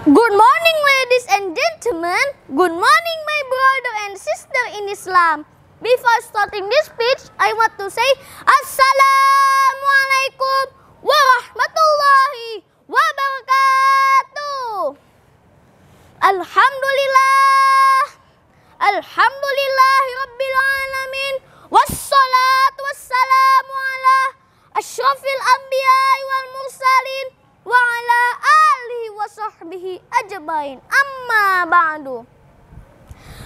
Good morning ladies and gentlemen. Good morning my brother and sister in Islam. Before starting this speech, I want to say Assalamualaikum warahmatullahi wabarakatuh. Alhamdulillah. Alhamdulillah rabbil alamin. Wassalatu wassalamu ala asyrafil anbiya wal mursalin wa ala alihi wa sahbihi ajabain Amma ba'du.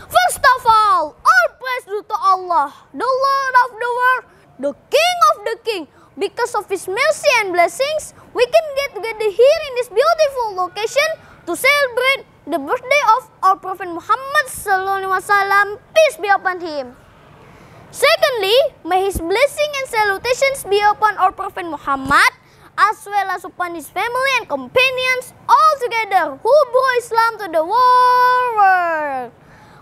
First of all, all praise due to Allah, the Lord of the world, the King of the king. Because of His mercy and blessings, we can get together here in this beautiful location to celebrate the birthday of our Prophet Muhammad SAW, peace be upon him. Secondly, may his blessing and salutations be upon our Prophet Muhammad, as well as upon his family and companions all together who brought Islam to the world.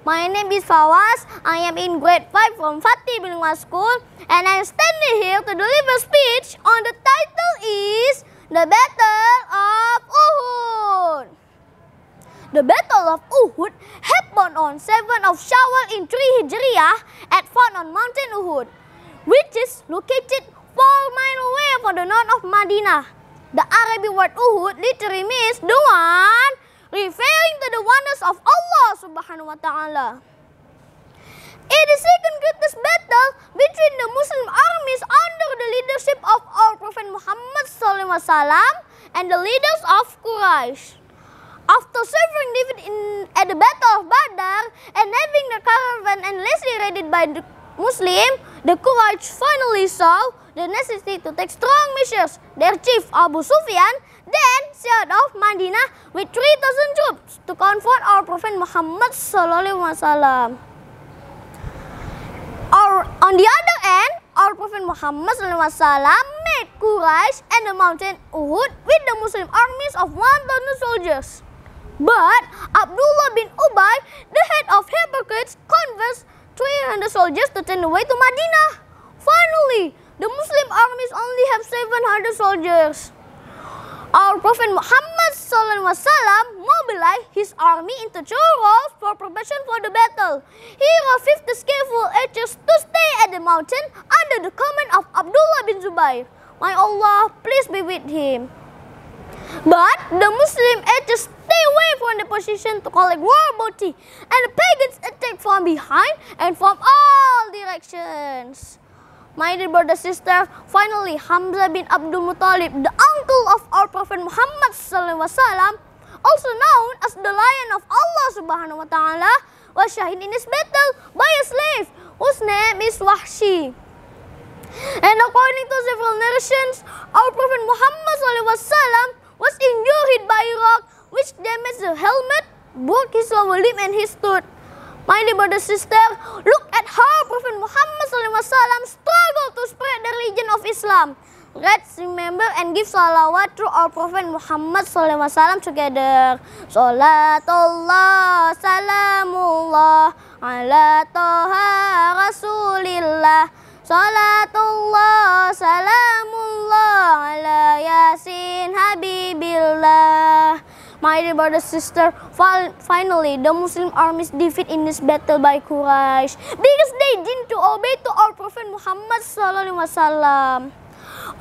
My name is Fawaz. I am in grade 5 from Fatih Bilingual School and I am standing here to deliver speech on the title is The Battle of Uhud. The Battle of Uhud happened on 7th of Shawwal in 3 Hijriah at Fort on Mountain Uhud, which is located 4 miles away one of Madinah. The Arabic word Uhud literally means the one, referring to the wonders of Allah subhanahu wa ta'ala. It is second greatest battle between the Muslim armies under the leadership of our Prophet Muhammad Sallam and the leaders of Quraysh. After suffering defeat in, at the Battle of Badr and having the caravan endlessly raided by the Muslim, the Quraysh finally saw the necessity to take strong measures. Their chief Abu Sufyan then set off Madinah with 3,000 troops to confront our Prophet Muhammad SAW. Or on the other end, our Prophet Muhammad wasallam made Quraysh and the mountain Uhud with the Muslim armies of 1,000 soldiers. But Abdullah bin Ubay, the head of hypocrites, conversed 300 soldiers to turn away to Madinah. Finally, the Muslim armies only have 700 soldiers. Our Prophet Muhammad Wasallam mobilized his army into two for preparation for the battle. He of 50 skillful archers to stay at the mountain under the command of Abdullah bin Zubair. My Allah, please be with him. But the Muslim archers in the position to call it war booty, And the pagans attack from behind and from all directions. My dear brother sister, finally Hamza bin Abdul Muttalib, the uncle of our Prophet Muhammad Wasallam, also known as the Lion of Allah Subhanahu Wa Ta'ala, was shahid in this battle by a slave whose name is Wahshi. And according to several narrations, our Prophet Muhammad was injured by a rock which damaged the helmet, broke his lower lip and his tooth. My dear brother sister, look at how Prophet Muhammad SAW struggled to spread the religion of Islam. Let's remember and give salawat to our Prophet Muhammad SAW together. Salatullah, salamullah, ala toha rasulillah. Salatullah, salam. mighty brother sister. Finally, the Muslim armies defeat in this battle by Quraysh because they didn't to obey to our Prophet Muhammad sallallahu alaihi wasallam.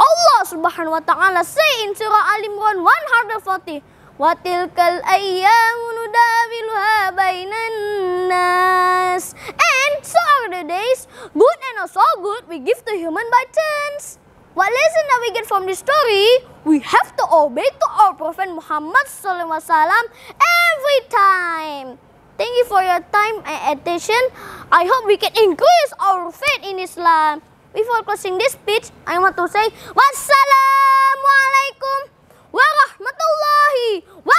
Allah subhanahu wa ta'ala say in Surah Al Imran 140, وَتِلْكَ الْأَيَّامُ نُدَاوِلُهَا بَيْنَ And so are the days, good and also good, we give to human by chance. What lesson that we get from this story? We have to obey to our Prophet Muhammad SAW every time. Thank you for your time and attention. I hope we can increase our faith in Islam. Before closing this speech, I want to say Wassalamualaikum warahmatullahi wabarakatuh.